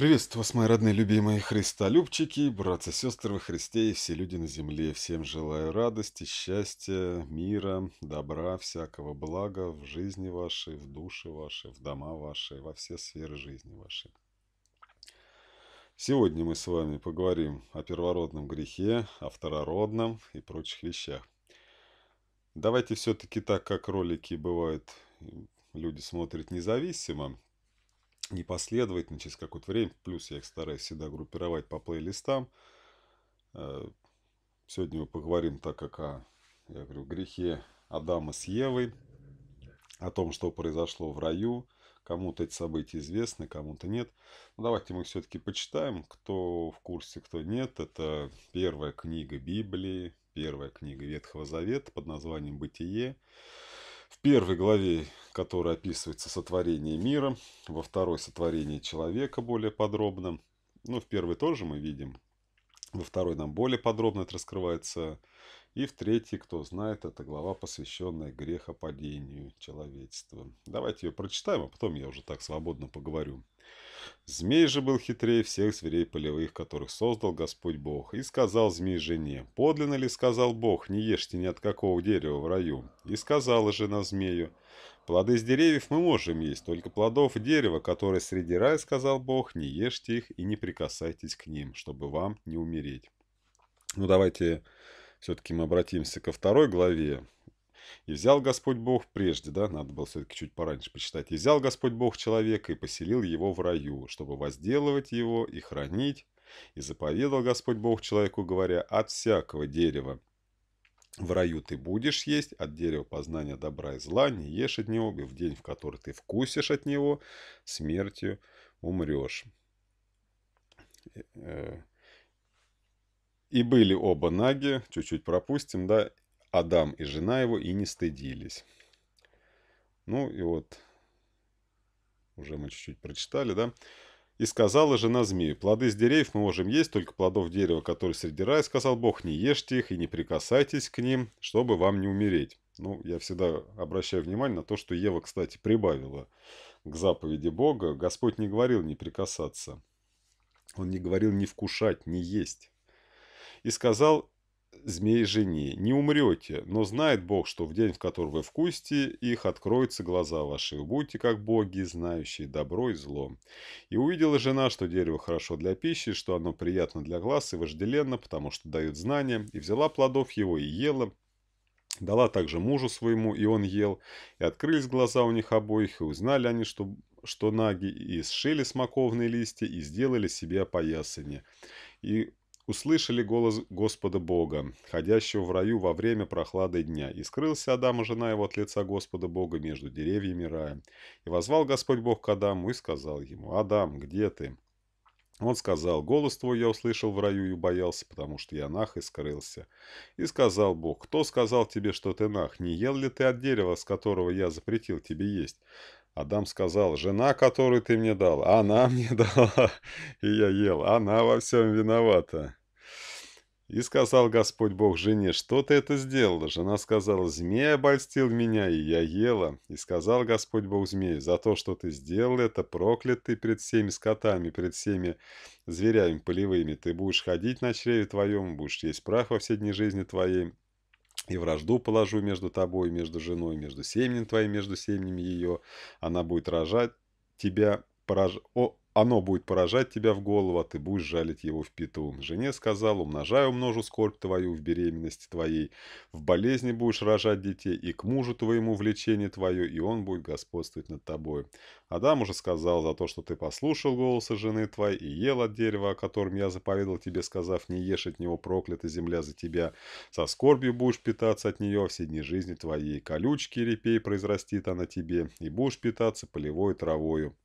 Приветствую вас, мои родные, любимые христолюбчики, братцы, сестры во Христе и все люди на земле. Всем желаю радости, счастья, мира, добра, всякого блага в жизни вашей, в душе вашей, в дома ваши, во все сферы жизни вашей. Сегодня мы с вами поговорим о первородном грехе, о второродном и прочих вещах. Давайте все-таки так, как ролики бывают, люди смотрят независимо, непоследовательно, через какое-то время. Плюс я их стараюсь всегда группировать по плейлистам. Э, сегодня мы поговорим так как о, я говорю, грехе Адама с Евой, о том, что произошло в раю. Кому-то эти события известны, кому-то нет. Ну, давайте мы все-таки почитаем, кто в курсе, кто нет. Это первая книга Библии, первая книга Ветхого Завета под названием «Бытие». В первой главе, которая описывается сотворение мира, во второй сотворение человека более подробно. Ну, в первой тоже мы видим. Во второй нам более подробно это раскрывается. И в третьей, кто знает, это глава, посвященная грехопадению человечества. Давайте ее прочитаем, а потом я уже так свободно поговорю. Змей же был хитрее всех зверей полевых, которых создал Господь Бог, и сказал змей жене, «Подлинно ли, — сказал Бог, — не ешьте ни от какого дерева в раю?» И сказала жена змею, «Плоды из деревьев мы можем есть, только плодов дерева, которое среди рая, — сказал Бог, — не ешьте их и не прикасайтесь к ним, чтобы вам не умереть». Ну, давайте все-таки мы обратимся ко второй главе и взял Господь Бог прежде, да, надо было все-таки чуть пораньше почитать. И взял Господь Бог человека и поселил его в раю, чтобы возделывать его и хранить. И заповедал Господь Бог человеку, говоря, от всякого дерева в раю ты будешь есть, от дерева познания добра и зла не ешь от него, и в день, в который ты вкусишь от него, смертью умрешь. Э, э, и были оба наги, чуть-чуть пропустим, да, Адам и жена его и не стыдились. Ну и вот, уже мы чуть-чуть прочитали, да? «И сказала жена змею, плоды с деревьев мы можем есть, только плодов дерева, которые среди рая, сказал Бог, не ешьте их и не прикасайтесь к ним, чтобы вам не умереть». Ну, я всегда обращаю внимание на то, что Ева, кстати, прибавила к заповеди Бога. Господь не говорил не прикасаться. Он не говорил не вкушать, не есть. «И сказал змей жени, не умрете, но знает Бог, что в день, в который вы вкусите, их откроются глаза ваши, вы будете как боги, знающие добро и зло. И увидела жена, что дерево хорошо для пищи, что оно приятно для глаз и вожделенно, потому что дают знания, и взяла плодов его и ела, Дала также мужу своему, и он ел, и открылись глаза у них обоих, и узнали они, что, что наги, и сшили смоковные листья, и сделали себе опоясание. И услышали голос Господа Бога, ходящего в раю во время прохлады дня, и скрылся Адам и жена его от лица Господа Бога между деревьями рая. И возвал Господь Бог к Адаму и сказал ему, «Адам, где ты?» Он сказал, «Голос твой я услышал в раю и боялся, потому что я нах и скрылся». И сказал Бог, «Кто сказал тебе, что ты нах? Не ел ли ты от дерева, с которого я запретил тебе есть?» Адам сказал, «Жена, которую ты мне дал, она мне дала, и я ел, она во всем виновата». И сказал Господь Бог жене, что ты это сделала? Жена сказала, змея обольстил меня, и я ела. И сказал Господь Бог змею, за то, что ты сделал это, проклят ты пред всеми скотами, пред всеми зверями полевыми. Ты будешь ходить на чреве твоем, будешь есть прах во все дни жизни твоей. И вражду положу между тобой, между женой, между семенем твоим, между семенем ее. Она будет рожать тебя, пораж... О, оно будет поражать тебя в голову, а ты будешь жалить его в пету. Жене сказал, умножай умножу скорбь твою в беременности твоей, в болезни будешь рожать детей, и к мужу твоему влечение твое, и он будет господствовать над тобой. Адам уже сказал, за то, что ты послушал голоса жены твоей и ел от дерева, о котором я заповедал тебе, сказав, не ешь от него, проклята земля за тебя. Со скорбью будешь питаться от нее а все дни жизни твоей, колючки репей произрастит она тебе, и будешь питаться полевой травою.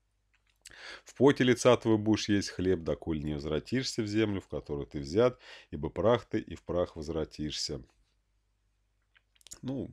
В поте лица твой будешь есть хлеб, доколь не возвратишься в землю, в которую ты взят, ибо прах ты и в прах возвратишься». Ну,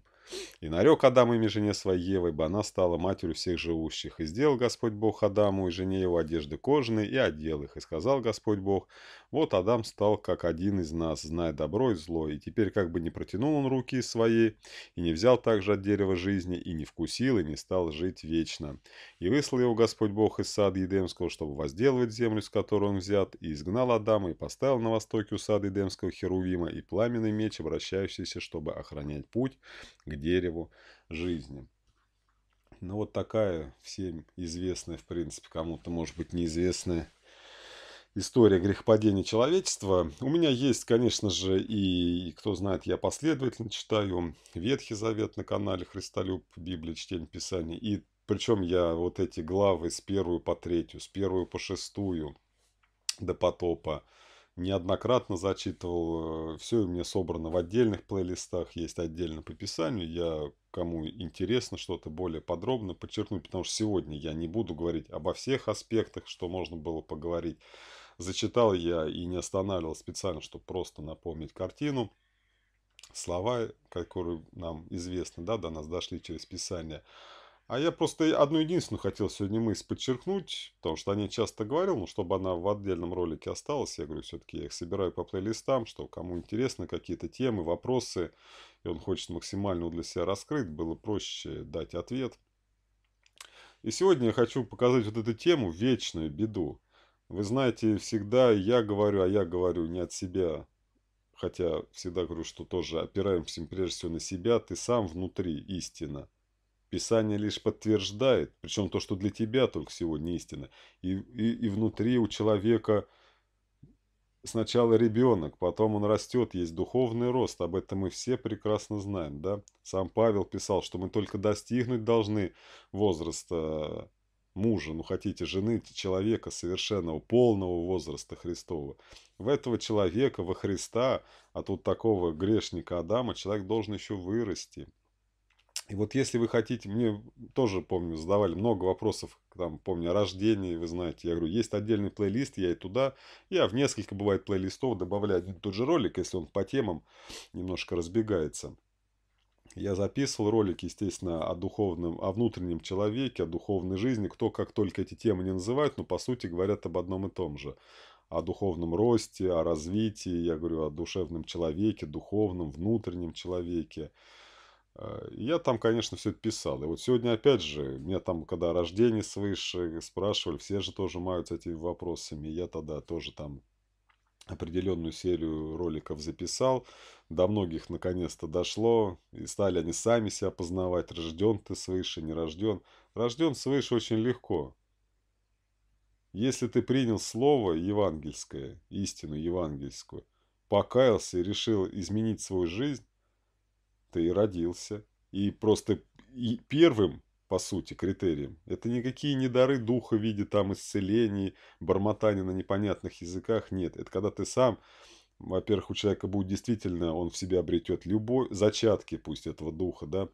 и нарек Адам имя жене своей Евой, бы она стала матерью всех живущих. И сделал Господь Бог Адаму и жене его одежды кожаные, и одел их. И сказал Господь Бог, вот Адам стал как один из нас, зная добро и зло. И теперь как бы не протянул он руки своей, и не взял также от дерева жизни, и не вкусил, и не стал жить вечно. И выслал его Господь Бог из сада Едемского, чтобы возделывать землю, с которой он взят, и изгнал Адама, и поставил на востоке у сада Едемского Херувима, и пламенный меч, обращающийся, чтобы охранять путь к дереву его жизни. Ну вот такая всем известная, в принципе, кому-то может быть неизвестная история грехопадения человечества. У меня есть, конечно же, и, и кто знает, я последовательно читаю Ветхий Завет на канале Христолюб, Библия, Чтение, Писание. И причем я вот эти главы с первую по третью, с первую по шестую до потопа, неоднократно зачитывал. Все у меня собрано в отдельных плейлистах, есть отдельно по писанию. Я кому интересно что-то более подробно подчеркну, потому что сегодня я не буду говорить обо всех аспектах, что можно было поговорить. Зачитал я и не останавливал специально, чтобы просто напомнить картину. Слова, которые нам известны, да, до нас дошли через писание – а я просто одну единственную хотел сегодня мысль подчеркнуть, потому что о ней часто говорил, но чтобы она в отдельном ролике осталась, я говорю, все-таки я их собираю по плейлистам, что кому интересно какие-то темы, вопросы, и он хочет максимально для себя раскрыть, было проще дать ответ. И сегодня я хочу показать вот эту тему «Вечную беду». Вы знаете, всегда я говорю, а я говорю не от себя, хотя всегда говорю, что тоже опираемся прежде всего на себя, ты сам внутри истина – Писание лишь подтверждает, причем то, что для тебя только сегодня истина. И, и, и внутри у человека сначала ребенок, потом он растет, есть духовный рост, об этом мы все прекрасно знаем, да? Сам Павел писал, что мы только достигнуть должны возраста мужа, ну хотите, жены, человека совершенного, полного возраста Христова. В этого человека, во Христа, а тут такого грешника Адама, человек должен еще вырасти. И вот если вы хотите, мне тоже, помню, задавали много вопросов, там, помню, о рождении, вы знаете, я говорю, есть отдельный плейлист, я и туда, я в несколько, бывает, плейлистов добавляю один тот же ролик, если он по темам немножко разбегается. Я записывал ролики, естественно, о духовном, о внутреннем человеке, о духовной жизни, кто как только эти темы не называют, но по сути говорят об одном и том же. О духовном росте, о развитии, я говорю о душевном человеке, духовном, внутреннем человеке. А, я там, конечно, все это писал. И вот сегодня, опять же, меня там, когда рождение рождении свыше спрашивали, все же тоже маются этими вопросами. Я тогда тоже там определенную серию роликов записал. До многих наконец-то дошло. И стали они сами себя познавать. Рожден ты свыше, не рожден. Рожден свыше очень легко. Если ты принял слово евангельское, истину евангельскую, покаялся и решил изменить свою жизнь, ты родился. И просто и первым, по сути, критерием это никакие не дары духа в виде там исцелений, бормотания на непонятных языках. Нет, это когда ты сам во-первых, у человека будет действительно, он в себе обретет любой зачатки, пусть этого духа, да,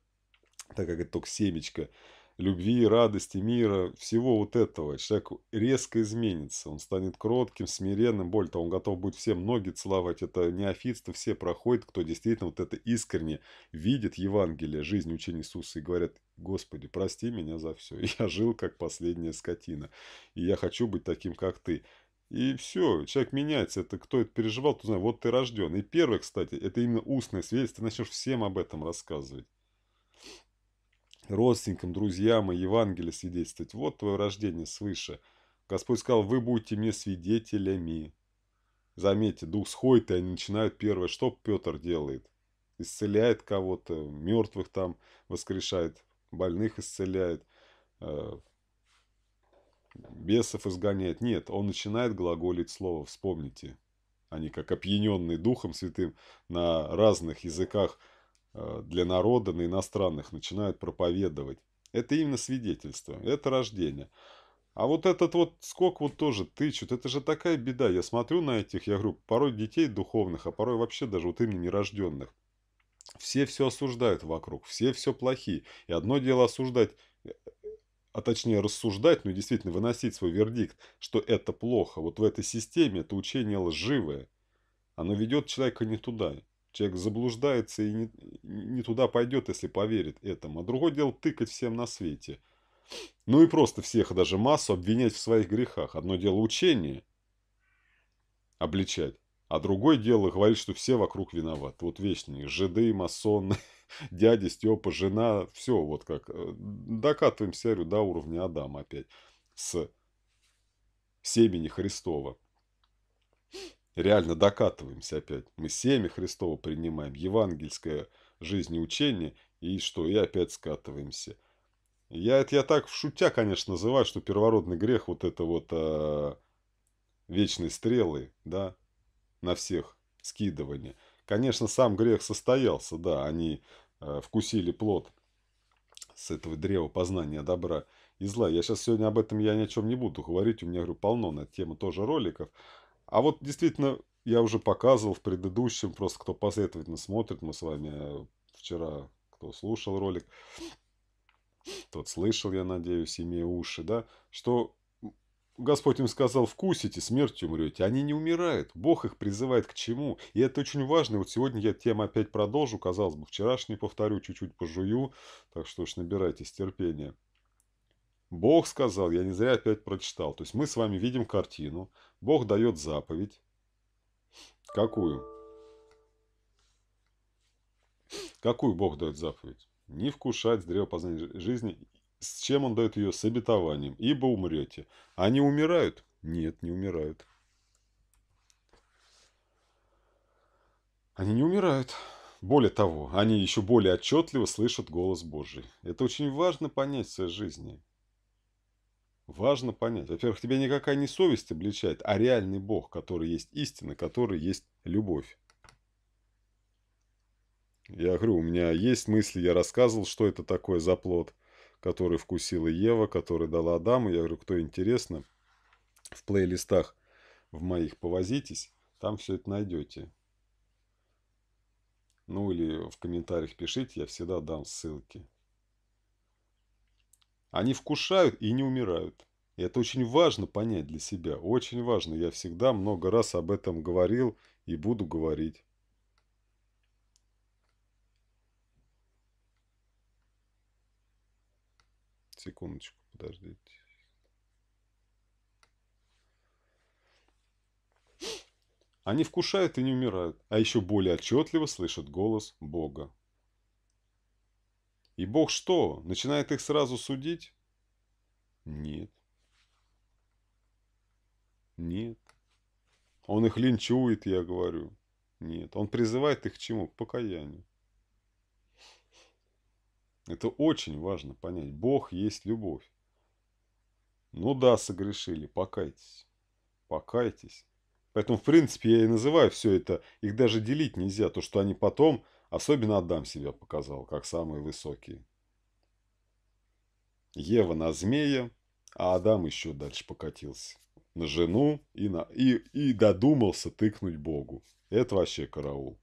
так как это только семечко, любви, радости, мира, всего вот этого. Человек резко изменится, он станет кротким, смиренным, более того, он готов будет всем ноги целовать. Это неофитство все проходит, кто действительно вот это искренне видит Евангелие, жизнь учение Иисуса и говорят, Господи, прости меня за все, я жил как последняя скотина, и я хочу быть таким, как Ты. И все, человек меняется. Это кто это переживал, то знает, вот ты рожден. И первое, кстати, это именно устное свидетельство. Ты начнешь всем об этом рассказывать родственникам, друзьям и Евангелие свидетельствовать. Вот твое рождение свыше. Господь сказал, вы будете мне свидетелями. Заметьте, дух сходит, и они начинают первое. Что Петр делает? Исцеляет кого-то, мертвых там воскрешает, больных исцеляет, э, бесов изгоняет. Нет, он начинает глаголить слово, вспомните. Они как опьяненные Духом Святым на разных языках Э, для народа на иностранных начинают проповедовать. Это именно свидетельство, это рождение. А вот этот вот скок вот тоже тычут. Это же такая беда. Я смотрю на этих, я говорю, порой детей духовных, а порой вообще даже вот именно нерожденных. Все все осуждают вокруг, все все плохие. И одно дело осуждать, э, а точнее рассуждать, ну действительно выносить свой вердикт, что это плохо. Вот в этой системе это учение лживое. Оно ведет человека не туда. Человек заблуждается и не, не туда пойдет, если поверит этому. А другое дело тыкать всем на свете. Ну и просто всех, даже массу, обвинять в своих грехах. Одно дело учение обличать, а другое дело говорить, что все вокруг виноваты. Вот вечные жиды, масоны, дядя Степа, жена, все вот как. Э, Докатываем серию до уровня Адама опять с семени Христова реально докатываемся опять. Мы семя Христова принимаем, евангельское жизнеучение, и что, и опять скатываемся. Я это я так в шутя, конечно, называю, что первородный грех вот это вот э, вечные стрелы, да, на всех скидывание. Конечно, сам грех состоялся, да, они э, вкусили плод с этого древа познания добра и зла. Я сейчас сегодня об этом я ни о чем не буду говорить, у меня, говорю, полно на тему тоже роликов. А вот действительно, я уже показывал в предыдущем, просто кто последовательно смотрит, мы с вами э, вчера, кто слушал ролик, тот слышал, я надеюсь, имея уши, да, что Господь им сказал, вкусите, смертью умрете. Они не умирают. Бог их призывает к чему. И это очень важно. Вот сегодня я тему опять продолжу. Казалось бы, вчерашний повторю, чуть-чуть пожую. Так что уж набирайтесь терпения. Бог сказал, я не зря опять прочитал. То есть мы с вами видим картину. Бог дает заповедь. Какую? Какую Бог дает заповедь? Не вкушать с древа познания жизни. С чем он дает ее? С обетованием. Ибо умрете. Они умирают? Нет, не умирают. Они не умирают. Более того, они еще более отчетливо слышат голос Божий. Это очень важно понять в своей жизни. Важно понять. Во-первых, тебя никакая не совесть обличает, а реальный Бог, который есть истина, который есть любовь. Я говорю, у меня есть мысли, я рассказывал, что это такое за плод, который вкусила Ева, который дала Адаму. Я говорю, кто интересно, в плейлистах в моих повозитесь, там все это найдете. Ну или в комментариях пишите, я всегда дам ссылки. Они вкушают и не умирают. И это очень важно понять для себя, очень важно. Я всегда много раз об этом говорил и буду говорить. Секундочку, подождите. Они вкушают и не умирают, а еще более отчетливо слышат голос Бога. И Бог что, начинает их сразу судить? Нет. Нет. Он их линчует, я говорю. Нет. Он призывает их к чему? К покаянию. Это очень важно понять. Бог есть любовь. Ну да, согрешили, покайтесь. Покайтесь. Поэтому, в принципе, я и называю все это. Их даже делить нельзя. То, что они потом Особенно Адам себя показал, как самый высокий. Ева на змея, а Адам еще дальше покатился. На жену и, на, и, и додумался тыкнуть Богу. Это вообще караул.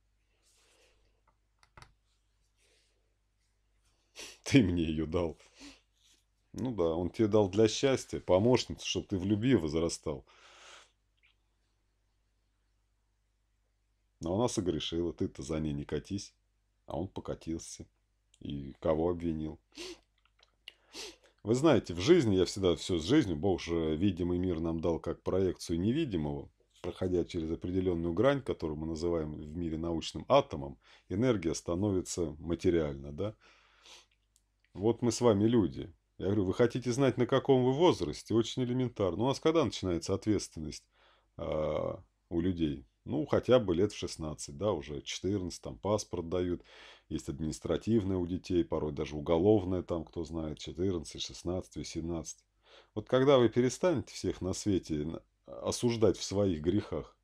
Ты мне ее дал. Ну да, он тебе дал для счастья, помощницу, чтобы ты в любви возрастал. Но она согрешила, ты-то за ней не катись. А он покатился. И кого обвинил? Вы знаете, в жизни, я всегда все с жизнью, Бог же видимый мир нам дал как проекцию невидимого, проходя через определенную грань, которую мы называем в мире научным атомом, энергия становится материально, да? Вот мы с вами люди. Я говорю, вы хотите знать, на каком вы возрасте? Очень элементарно. У нас когда начинается ответственность э, у людей? Ну, хотя бы лет в 16, да, уже 14, там паспорт дают, есть административное у детей, порой даже уголовное там, кто знает, 14, 16, 18. Вот когда вы перестанете всех на свете а, осуждать в своих грехах,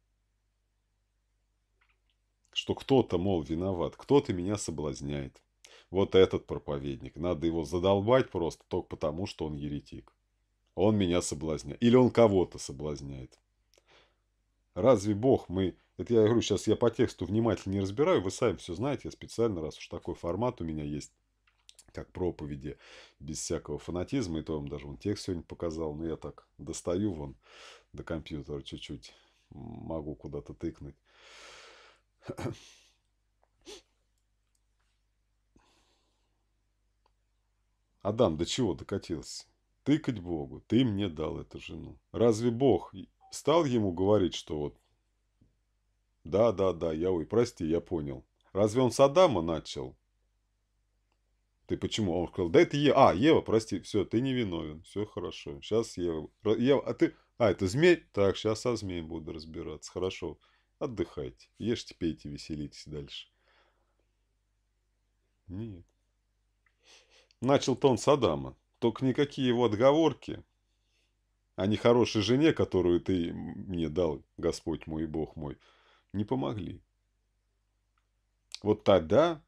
что кто-то, мол, виноват, кто-то меня соблазняет. Вот этот проповедник, надо его задолбать просто только потому, что он еретик. Он меня соблазняет. Или он кого-то соблазняет. Разве Бог мы... Это я говорю, сейчас я по тексту внимательно не разбираю, вы сами все знаете, я специально, раз уж такой формат у меня есть, как проповеди, без всякого фанатизма, и то вам даже он текст сегодня показал, но я так достаю вон до компьютера чуть-чуть, могу куда-то тыкнуть. Адам, до чего докатился? Тыкать Богу, ты мне дал эту жену. Разве Бог стал ему говорить, что вот «Да, да, да, я, ой, прости, я понял. Разве он с Адама начал?» «Ты почему?» Он сказал, «Да это Ева. А, Ева, прости, все, ты не виновен, все хорошо. Сейчас Ева. Ева, а ты... А, это змей? Так, сейчас со змеем буду разбираться. Хорошо, отдыхайте, ешьте, пейте, веселитесь дальше». Нет. Начал тон -то Садама. Только никакие его отговорки а нехорошей жене, которую ты мне дал, Господь мой и Бог мой, не помогли. Вот тогда,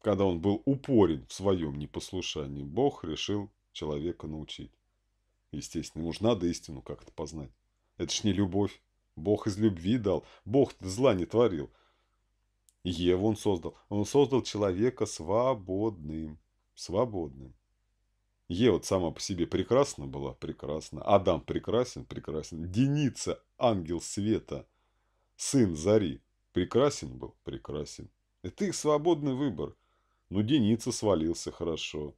когда он был упорен в своем непослушании, Бог решил человека научить. Естественно, ему же надо истину как-то познать. Это ж не любовь. Бог из любви дал. Бог зла не творил. Еву он создал. Он создал человека свободным. Свободным. Ева сама по себе прекрасна была, прекрасна. Адам прекрасен, прекрасен. Деница, ангел света, сын Зари, прекрасен был, прекрасен. Это их свободный выбор. Но ну, Деница свалился хорошо.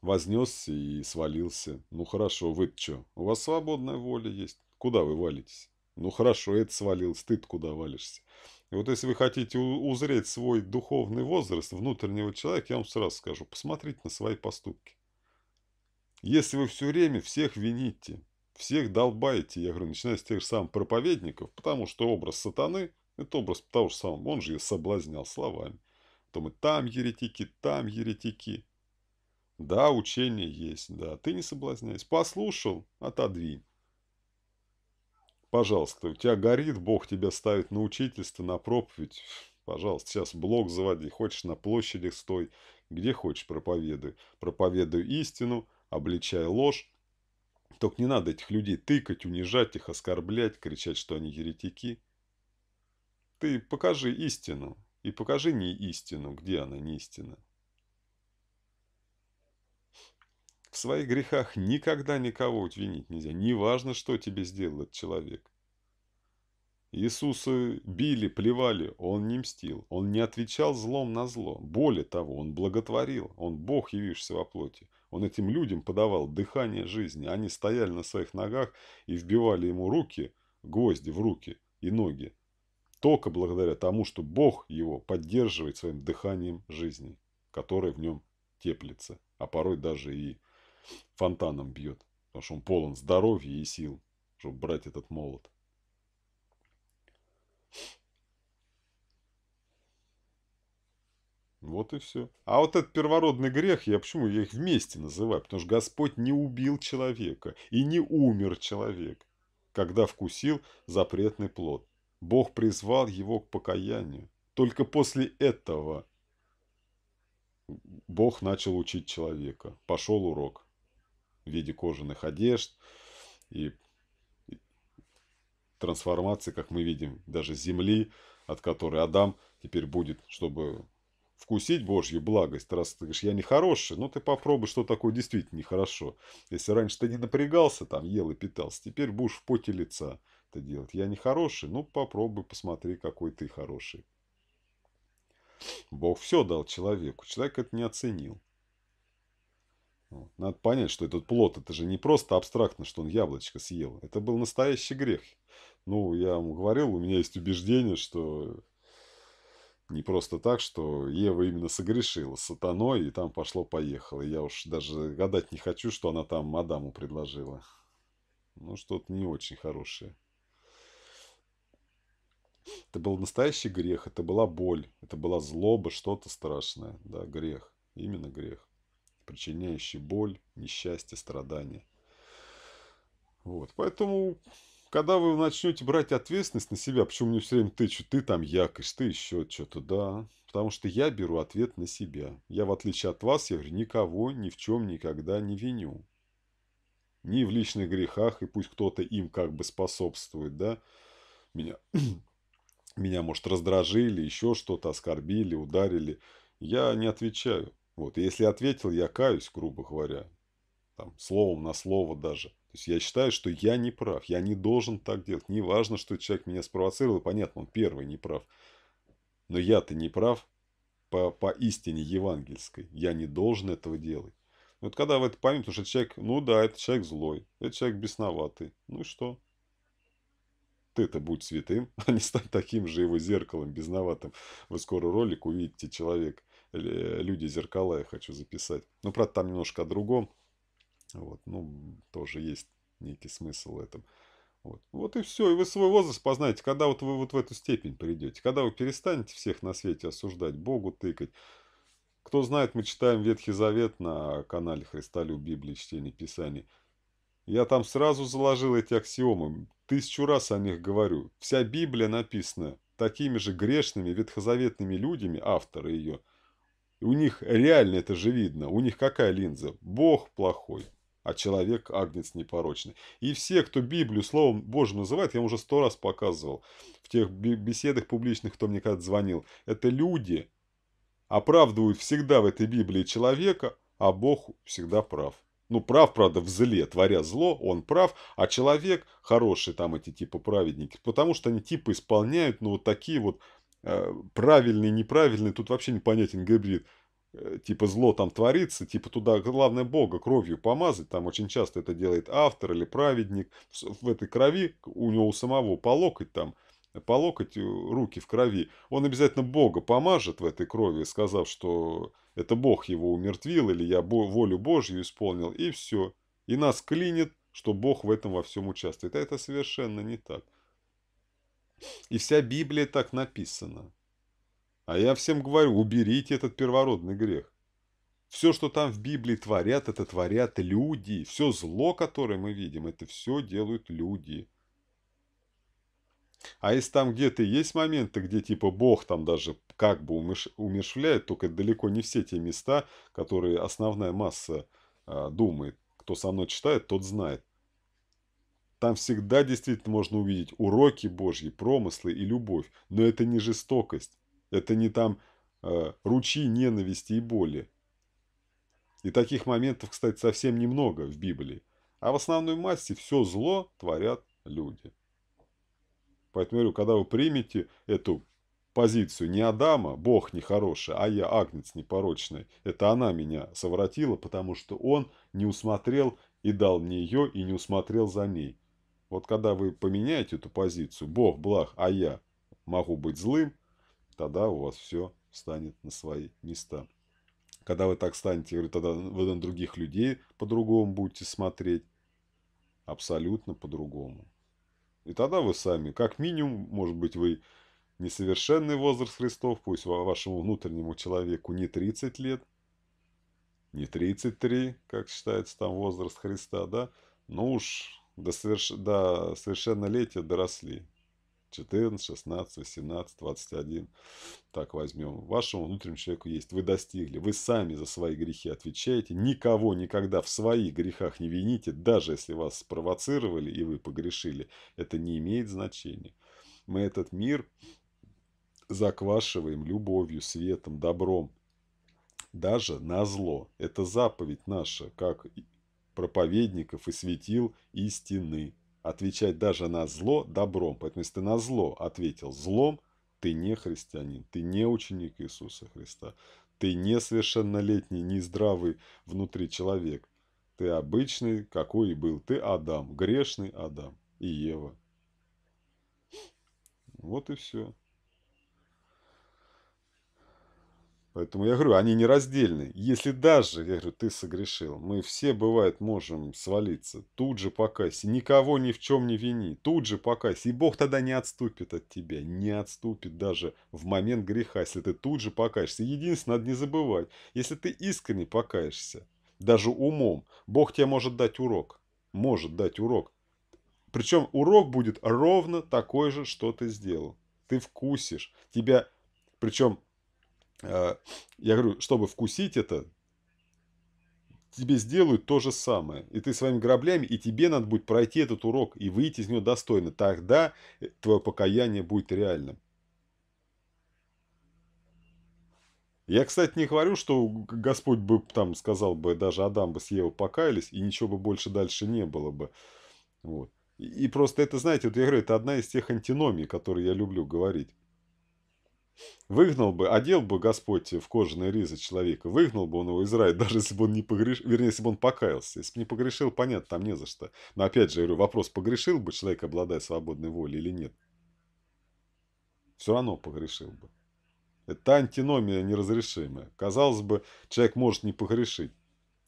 Вознесся и свалился. Ну хорошо, вы что? У вас свободная воля есть. Куда вы валитесь? Ну хорошо, это свалил. Стыд, куда валишься? И вот если вы хотите узреть свой духовный возраст внутреннего человека, я вам сразу скажу, посмотрите на свои поступки. Если вы все время всех вините, всех долбаете, я говорю, начиная с тех же самых проповедников, потому что образ сатаны – это образ того же самого, он же и соблазнял словами. То мы там еретики, там еретики. Да, учение есть, да, ты не соблазняйся. Послушал, отодвинь. Пожалуйста, у тебя горит, Бог тебя ставит на учительство, на проповедь. Пожалуйста, сейчас блог заводи, хочешь на площади стой, где хочешь проповедуй. Проповедуй истину, обличай ложь. Только не надо этих людей тыкать, унижать их, оскорблять, кричать, что они еретики. Ты покажи истину и покажи не истину, где она не истина. В своих грехах никогда никого винить нельзя. Не важно, что тебе сделал этот человек. Иисуса били, плевали, он не мстил, он не отвечал злом на зло. Более того, он благотворил, он Бог, явившийся во плоти. Он этим людям подавал дыхание жизни. Они стояли на своих ногах и вбивали ему руки, гвозди в руки и ноги. Только благодаря тому, что Бог его поддерживает своим дыханием жизни, которое в нем теплится, а порой даже и фонтаном бьет, потому что он полон здоровья и сил, чтобы брать этот молот. Вот и все. А вот этот первородный грех, я почему я их вместе называю? Потому что Господь не убил человека и не умер человек, когда вкусил запретный плод. Бог призвал его к покаянию. Только после этого Бог начал учить человека. Пошел урок в виде кожаных одежд и трансформации, как мы видим, даже земли, от которой Адам теперь будет, чтобы вкусить Божью благость. Раз ты говоришь, я не хороший, ну ты попробуй, что такое действительно нехорошо. Если раньше ты не напрягался, там ел и питался, теперь будешь в поте лица это делать. Я не хороший, ну попробуй, посмотри, какой ты хороший. Бог все дал человеку, человек это не оценил. Надо понять, что этот плод, это же не просто абстрактно, что он яблочко съел. Это был настоящий грех. Ну, я вам говорил, у меня есть убеждение, что не просто так, что Ева именно согрешила с сатаной, и там пошло-поехало. Я уж даже гадать не хочу, что она там Адаму предложила. Ну, что-то не очень хорошее. Это был настоящий грех, это была боль, это была злоба, что-то страшное. Да, грех, именно грех, причиняющий боль, несчастье, страдания. Вот, поэтому когда вы начнете брать ответственность на себя, почему мне все время тычут, ты там якость, ты еще что-то, да. Потому что я беру ответ на себя. Я, в отличие от вас, я говорю, никого ни в чем никогда не виню. Ни в личных грехах, и пусть кто-то им как бы способствует, да. Меня, меня может, раздражили, еще что-то, оскорбили, ударили. Я не отвечаю. Вот, и если ответил, я каюсь, грубо говоря. Там, словом на слово даже. То есть я считаю, что я не прав, я не должен так делать. Неважно, важно, что человек меня спровоцировал, понятно, он первый не прав. Но я-то не прав по, по истине евангельской. Я не должен этого делать. Ну, вот когда вы это поймете, потому что человек, ну да, это человек злой, это человек бесноватый. Ну и что? Ты-то будь святым, а не стань таким же его зеркалом бесноватым. Вы скоро ролик увидите человек, э, люди зеркала я хочу записать. Ну правда, там немножко о другом. Вот, ну, тоже есть некий смысл в этом. Вот. вот и все, и вы свой возраст познаете, когда вот вы вот в эту степень придете, когда вы перестанете всех на свете осуждать, Богу тыкать. Кто знает, мы читаем Ветхий Завет на канале Христолю Библии, чтение Писаний. Я там сразу заложил эти аксиомы, тысячу раз о них говорю. Вся Библия написана такими же грешными ветхозаветными людьми, авторы ее. У них реально это же видно, у них какая линза? Бог плохой, а человек агнец непорочный. И все, кто Библию Словом Божьим называет, я уже сто раз показывал в тех беседах публичных, кто мне когда звонил, это люди оправдывают всегда в этой Библии человека, а Бог всегда прав. Ну, прав, правда, в зле, творя зло, он прав, а человек хороший, там эти типа праведники, потому что они типа исполняют, ну, вот такие вот э, правильные, неправильные, тут вообще непонятен гибрид – Э, типа зло там творится, типа туда главное Бога кровью помазать, там очень часто это делает автор или праведник, в, в этой крови у него самого по локоть там, по локоть э, руки в крови, он обязательно Бога помажет в этой крови, сказав, что это Бог его умертвил или я волю Божью исполнил, и все. И нас клинит, что Бог в этом во всем участвует. А это совершенно не так. И вся Библия так написана. А я всем говорю, уберите этот первородный грех. Все, что там в Библии творят, это творят люди. Все зло, которое мы видим, это все делают люди. А если там где-то есть моменты, где типа Бог там даже как бы умершвляет, только далеко не все те места, которые основная масса э, думает. Кто со мной читает, тот знает. Там всегда действительно можно увидеть уроки Божьи, промыслы и любовь. Но это не жестокость. Это не там э, ручьи ненависти и боли. И таких моментов, кстати, совсем немного в Библии. А в основной массе все зло творят люди. Поэтому, говорю, когда вы примете эту позицию не Адама, Бог нехороший, а я агнец непорочный, это она меня совратила, потому что он не усмотрел и дал мне ее, и не усмотрел за ней. Вот когда вы поменяете эту позицию, Бог благ, а я могу быть злым, тогда у вас все встанет на свои места. Когда вы так станете, говорю, тогда вы на других людей по-другому будете смотреть. Абсолютно по-другому. И тогда вы сами, как минимум, может быть, вы несовершенный возраст Христов, пусть вашему внутреннему человеку не 30 лет, не 33, как считается там возраст Христа, да, но уж до, соверш... до совершеннолетия доросли. 14, 16, 17, 21. Так возьмем. Вашему внутреннему человеку есть. Вы достигли. Вы сами за свои грехи отвечаете. Никого никогда в своих грехах не вините. Даже если вас спровоцировали и вы погрешили. Это не имеет значения. Мы этот мир заквашиваем любовью, светом, добром. Даже на зло. Это заповедь наша, как проповедников и светил истины отвечать даже на зло добром. Поэтому если ты на зло ответил злом, ты не христианин, ты не ученик Иисуса Христа, ты не совершеннолетний, не здравый внутри человек. Ты обычный, какой и был. Ты Адам, грешный Адам и Ева. Вот и все. Поэтому я говорю, они не раздельны. Если даже, я говорю, ты согрешил, мы все, бывает, можем свалиться. Тут же покайся, никого ни в чем не вини. Тут же покайся. И Бог тогда не отступит от тебя, не отступит даже в момент греха, если ты тут же покаешься. Единственное, надо не забывать, если ты искренне покаешься, даже умом, Бог тебе может дать урок. Может дать урок. Причем урок будет ровно такой же, что ты сделал. Ты вкусишь. Тебя, причем а, я говорю, чтобы вкусить это, тебе сделают то же самое. И ты своими граблями, и тебе надо будет пройти этот урок и выйти из него достойно. Тогда э, твое покаяние будет реальным. Я, кстати, не говорю, что Господь бы там сказал бы, даже Адам бы с Евой покаялись, и ничего бы больше дальше не было бы. Вот. И просто это, знаете, вот я говорю, это одна из тех антиномий, которые я люблю говорить. Выгнал бы, одел бы Господь в кожаные ризы человека, выгнал бы он его из рая, даже если бы он не погрешил, вернее, если бы он покаялся. Если бы не погрешил, понятно, там не за что. Но опять же, я говорю, вопрос, погрешил бы человек, обладая свободной волей или нет? Все равно погрешил бы. Это антиномия неразрешимая. Казалось бы, человек может не погрешить,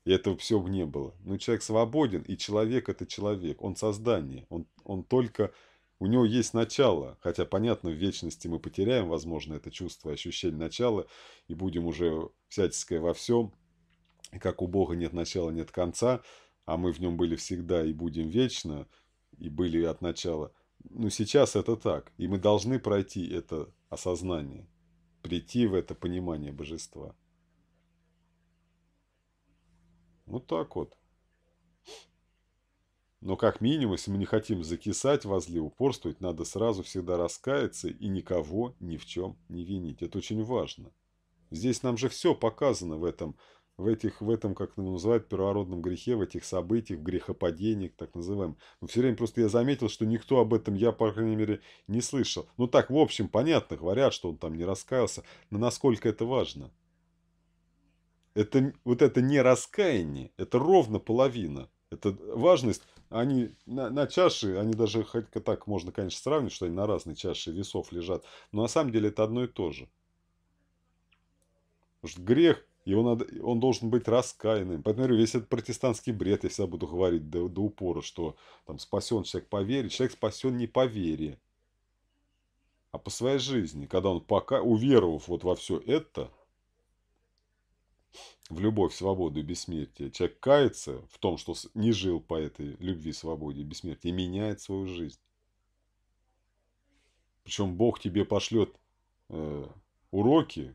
и этого все бы не было. Но человек свободен, и человек – это человек. Он создание, он, он только у него есть начало, хотя, понятно, в вечности мы потеряем, возможно, это чувство, ощущение начала, и будем уже всяческое во всем. И как у Бога нет начала, нет конца, а мы в нем были всегда и будем вечно, и были от начала. Ну, сейчас это так, и мы должны пройти это осознание, прийти в это понимание божества. Вот так вот. Но как минимум, если мы не хотим закисать возле упорствовать, надо сразу всегда раскаяться и никого ни в чем не винить. Это очень важно. Здесь нам же все показано в этом, в этих, в этом, как называют, первородном грехе, в этих событиях, в грехопадениях, так называем Но все время просто я заметил, что никто об этом, я, по крайней мере, не слышал. Ну так, в общем, понятно, говорят, что он там не раскаялся. Но насколько это важно? Это, вот это не раскаяние, это ровно половина это важность. Они на, на чаше, они даже хоть так можно, конечно, сравнить, что они на разные чаше весов лежат. Но на самом деле это одно и то же. Потому что грех, его надо, он должен быть раскаянным. Поэтому говорю, весь этот протестантский бред я всегда буду говорить до, до упора, что там спасен человек по вере. Человек спасен не по вере, а по своей жизни. Когда он пока, уверовав вот во все это, в любовь, свободу и бессмертие, человек кается в том, что не жил по этой любви, свободе и бессмертии, и меняет свою жизнь. Причем Бог тебе пошлет э, уроки,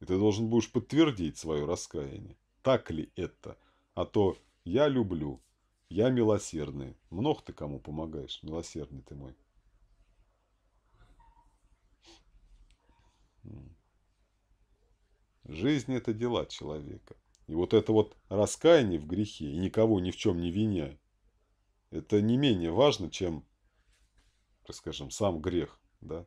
и ты должен будешь подтвердить свое раскаяние. Так ли это? А то я люблю, я милосердный. Много ты кому помогаешь, милосердный ты мой. Жизнь – это дела человека. И вот это вот раскаяние в грехе и никого ни в чем не виня, это не менее важно, чем, скажем, сам грех. Да?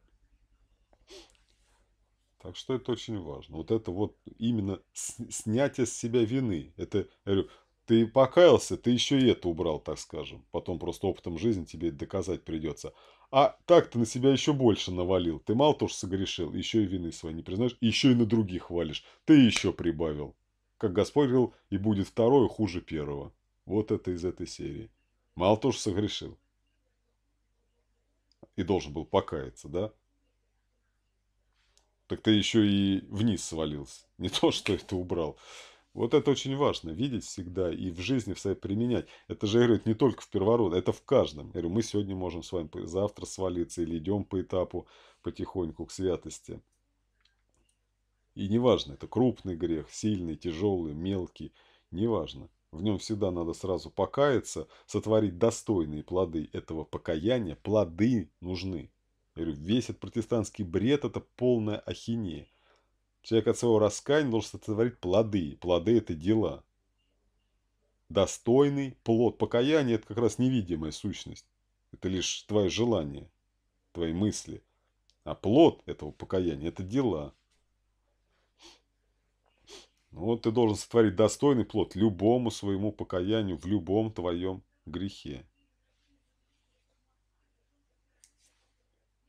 Так что это очень важно. Вот это вот именно снятие с себя вины. Это, я говорю, ты покаялся, ты еще и это убрал, так скажем. Потом просто опытом жизни тебе доказать придется. А так ты на себя еще больше навалил. Ты мало то, что согрешил, еще и вины свои не признаешь, еще и на других валишь. Ты еще прибавил. Как Господь говорил, и будет второе хуже первого. Вот это из этой серии. Мало то, что согрешил. И должен был покаяться, да? Так ты еще и вниз свалился. Не то, что это убрал. Вот это очень важно, видеть всегда и в жизни в своей применять. Это же, я говорю, не только в первород, это в каждом. Я говорю, мы сегодня можем с вами завтра свалиться или идем по этапу потихоньку к святости. И неважно, это крупный грех, сильный, тяжелый, мелкий, неважно. В нем всегда надо сразу покаяться, сотворить достойные плоды этого покаяния. Плоды нужны. Я говорю, весь этот протестантский бред – это полная ахинея. Человек от своего раскаяния должен сотворить плоды. Плоды – это дела. Достойный плод. Покаяние – это как раз невидимая сущность. Это лишь твое желание, твои мысли. А плод этого покаяния – это дела. Вот ты должен сотворить достойный плод любому своему покаянию в любом твоем грехе.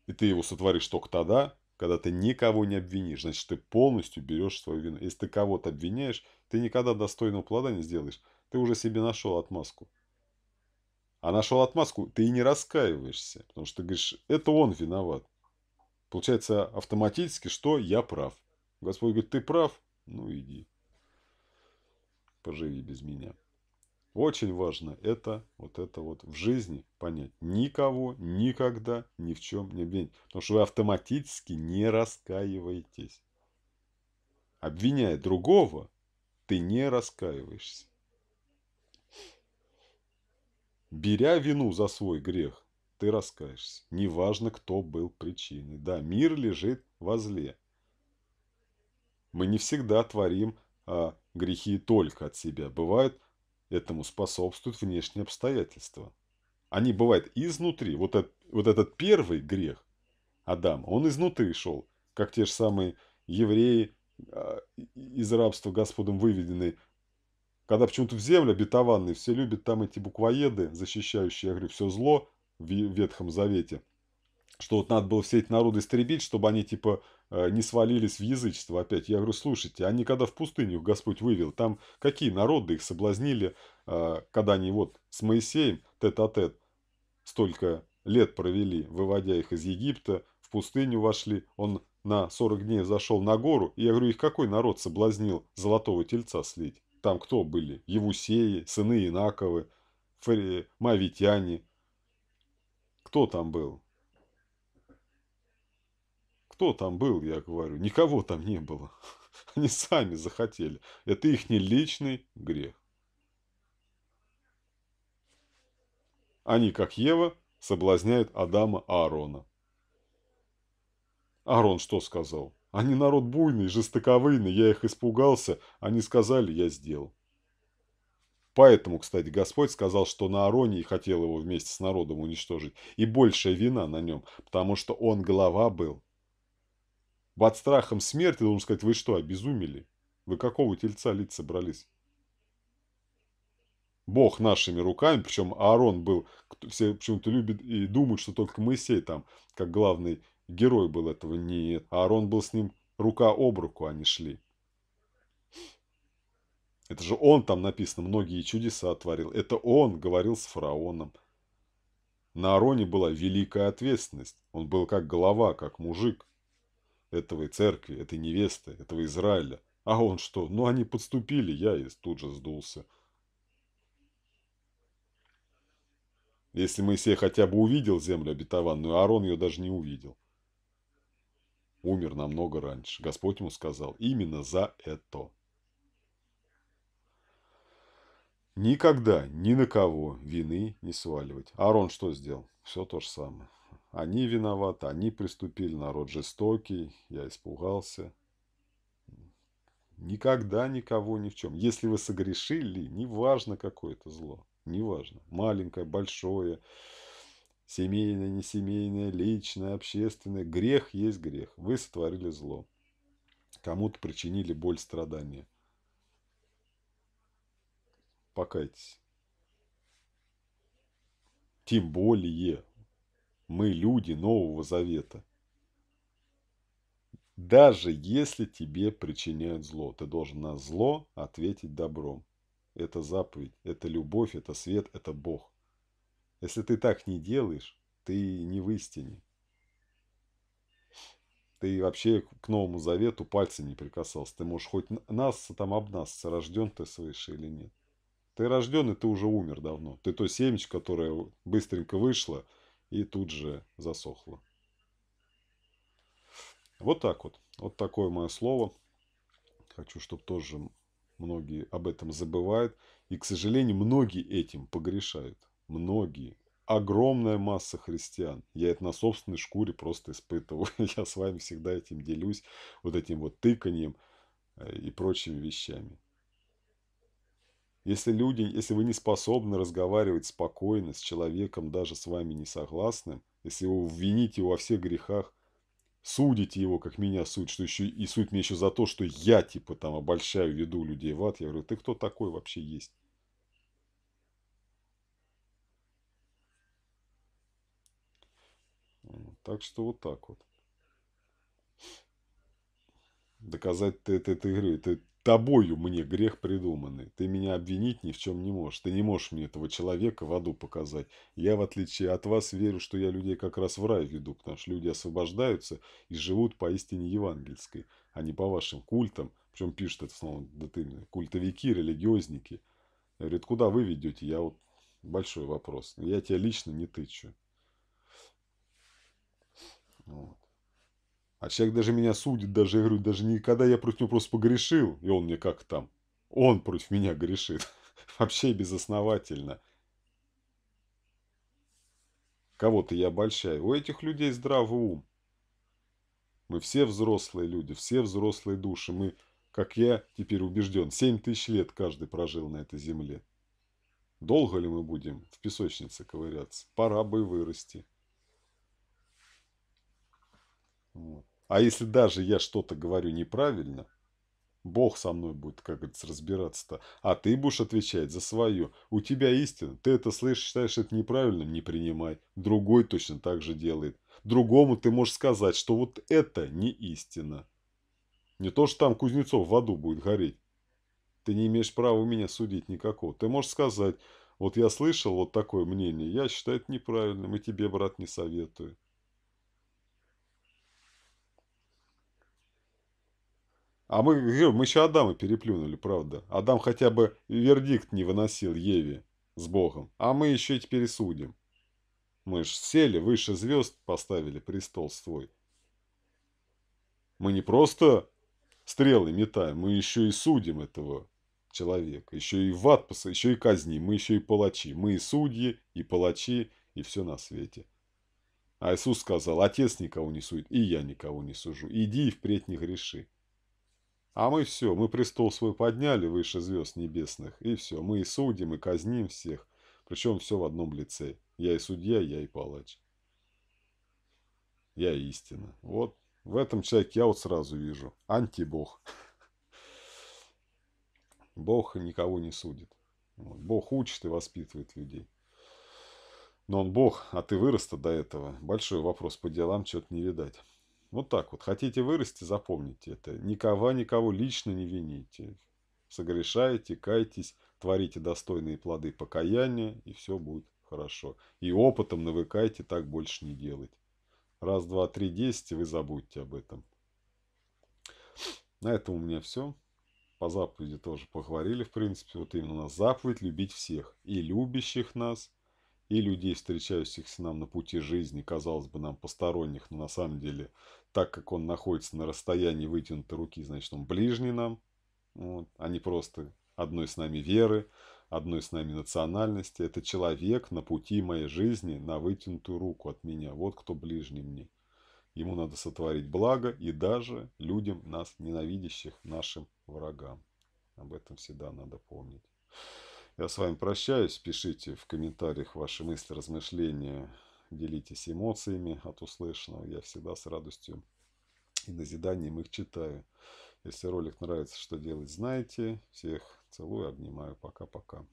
И ты его сотворишь только тогда, когда ты никого не обвинишь, значит, ты полностью берешь свою вину. Если ты кого-то обвиняешь, ты никогда достойного плода не сделаешь. Ты уже себе нашел отмазку. А нашел отмазку, ты и не раскаиваешься, потому что ты говоришь, это он виноват. Получается автоматически, что я прав. Господь говорит, ты прав, ну иди, поживи без меня. Очень важно это, вот это вот в жизни понять. Никого, никогда, ни в чем не обвинять. Потому что вы автоматически не раскаиваетесь. Обвиняя другого, ты не раскаиваешься. Беря вину за свой грех, ты раскаешься. Неважно, кто был причиной. Да, мир лежит во зле. Мы не всегда творим а, грехи только от себя. Бывают Этому способствуют внешние обстоятельства. Они бывают изнутри. Вот, этот, вот этот первый грех Адама, он изнутри шел, как те же самые евреи а, из рабства Господом выведенные, когда почему-то в землю обетованные, все любят там эти буквоеды, защищающие, я говорю, все зло в Ветхом Завете – что вот надо было все эти народы истребить, чтобы они, типа, э, не свалились в язычество опять. Я говорю, слушайте, они когда в пустыню Господь вывел, там какие народы их соблазнили, э, когда они вот с Моисеем тет-а-тет -тет столько лет провели, выводя их из Египта, в пустыню вошли, он на 40 дней зашел на гору, и я говорю, их какой народ соблазнил золотого тельца слить? Там кто были? Евусеи, сыны Инаковы, фри Мавитяне. Кто там был? Кто там был, я говорю? Никого там не было. Они сами захотели. Это их не личный грех. Они, как Ева, соблазняют Адама Аарона. Аарон что сказал? Они народ буйный, жестоковыйный, я их испугался, они сказали, я сделал. Поэтому, кстати, Господь сказал, что на Ароне и хотел его вместе с народом уничтожить. И большая вина на нем, потому что он глава был, под страхом смерти должен сказать, вы что, обезумели? Вы какого тельца лить собрались? Бог нашими руками, причем Аарон был, все почему-то любят и думают, что только Моисей там, как главный герой был этого. Нет, Аарон был с ним рука об руку, они шли. Это же он там написано, многие чудеса творил. Это он говорил с фараоном. На Аароне была великая ответственность. Он был как голова, как мужик этого церкви, этой невесты, этого Израиля. А он что? Ну, они подступили, я и тут же сдулся. Если Моисей хотя бы увидел землю обетованную, Аарон ее даже не увидел. Умер намного раньше. Господь ему сказал, именно за это. Никогда ни на кого вины не сваливать. Аарон что сделал? Все то же самое. Они виноваты, они приступили, народ жестокий, я испугался. Никогда никого ни в чем. Если вы согрешили, неважно какое это зло, неважно, маленькое, большое, семейное, несемейное, личное, общественное. Грех есть грех. Вы сотворили зло. Кому-то причинили боль, страдания. Покайтесь. Тем более мы люди Нового Завета. Даже если тебе причиняют зло, ты должен на зло ответить добром. Это заповедь, это любовь, это свет, это Бог. Если ты так не делаешь, ты не в истине. Ты вообще к Новому Завету пальцы не прикасался. Ты можешь хоть нас там об нас, рожден ты свыше или нет. Ты рожден, и ты уже умер давно. Ты то семечко, которое быстренько вышло, и тут же засохло. Вот так вот. Вот такое мое слово. Хочу, чтобы тоже многие об этом забывают. И, к сожалению, многие этим погрешают. Многие. Огромная масса христиан. Я это на собственной шкуре просто испытываю. Я с вами всегда этим делюсь. Вот этим вот тыканием э, и прочими вещами. Если люди, если вы не способны разговаривать спокойно с человеком, даже с вами не согласным, если вы вините его во всех грехах, судите его, как меня судят, что еще и суть мне еще за то, что я типа там обольщаю, веду людей в ад, я говорю, ты кто такой вообще есть? Так что вот так вот. Доказать ты это, ты это, ты. Тобою мне грех придуманный. Ты меня обвинить ни в чем не можешь. Ты не можешь мне этого человека в аду показать. Я, в отличие от вас, верю, что я людей как раз в рай веду, потому что люди освобождаются и живут по истине евангельской, а не по вашим культам. Причем пишут это снова да ты, культовики, религиозники. Я говорю, куда вы ведете? Я вот большой вопрос. Я тебя лично не тычу. Вот. А человек даже меня судит, даже, я говорю, даже никогда я против него просто погрешил, и он мне как там, он против меня грешит. Вообще безосновательно. Кого-то я обольщаю. У этих людей здравый ум. Мы все взрослые люди, все взрослые души. Мы, как я теперь убежден, 7 тысяч лет каждый прожил на этой земле. Долго ли мы будем в песочнице ковыряться? Пора бы вырасти. Вот. А если даже я что-то говорю неправильно, Бог со мной будет, как говорится, разбираться-то. А ты будешь отвечать за свою. У тебя истина. Ты это слышишь, считаешь это неправильным, не принимай. Другой точно так же делает. Другому ты можешь сказать, что вот это не истина. Не то, что там Кузнецов в аду будет гореть. Ты не имеешь права меня судить никакого. Ты можешь сказать, вот я слышал вот такое мнение, я считаю это неправильным, и тебе, брат, не советую. А мы, мы еще Адама переплюнули, правда. Адам хотя бы вердикт не выносил Еве с Богом. А мы еще и теперь судим. Мы ж сели, выше звезд поставили престол свой. Мы не просто стрелы метаем, мы еще и судим этого человека. Еще и в ад, еще и казни, мы еще и палачи. Мы и судьи, и палачи, и все на свете. А Иисус сказал, отец никого не судит, и я никого не сужу. Иди и впредь не греши. А мы все, мы престол свой подняли выше звезд небесных, и все, мы и судим, и казним всех, причем все в одном лице. Я и судья, я и палач. Я истина. Вот в этом человеке я вот сразу вижу. Антибог. Бог никого не судит. Бог учит и воспитывает людей. Но он Бог, а ты вырос то до этого. Большой вопрос по делам, что-то не видать. Вот так вот. Хотите вырасти, запомните это. Никого, никого лично не вините. Согрешаете, кайтесь, творите достойные плоды покаяния, и все будет хорошо. И опытом навыкайте так больше не делать. Раз, два, три, десять, и вы забудьте об этом. На этом у меня все. По заповеди тоже поговорили, в принципе. Вот именно у нас заповедь любить всех. И любящих нас, и людей, встречающихся нам на пути жизни, казалось бы, нам посторонних, но на самом деле, так как он находится на расстоянии вытянутой руки, значит, он ближний нам, вот, а не просто одной с нами веры, одной с нами национальности. Это человек на пути моей жизни, на вытянутую руку от меня. Вот кто ближний мне. Ему надо сотворить благо и даже людям нас ненавидящих, нашим врагам. Об этом всегда надо помнить. Я с вами прощаюсь. Пишите в комментариях ваши мысли, размышления. Делитесь эмоциями от услышанного. Я всегда с радостью и назиданием их читаю. Если ролик нравится, что делать, знаете. Всех целую, обнимаю. Пока-пока.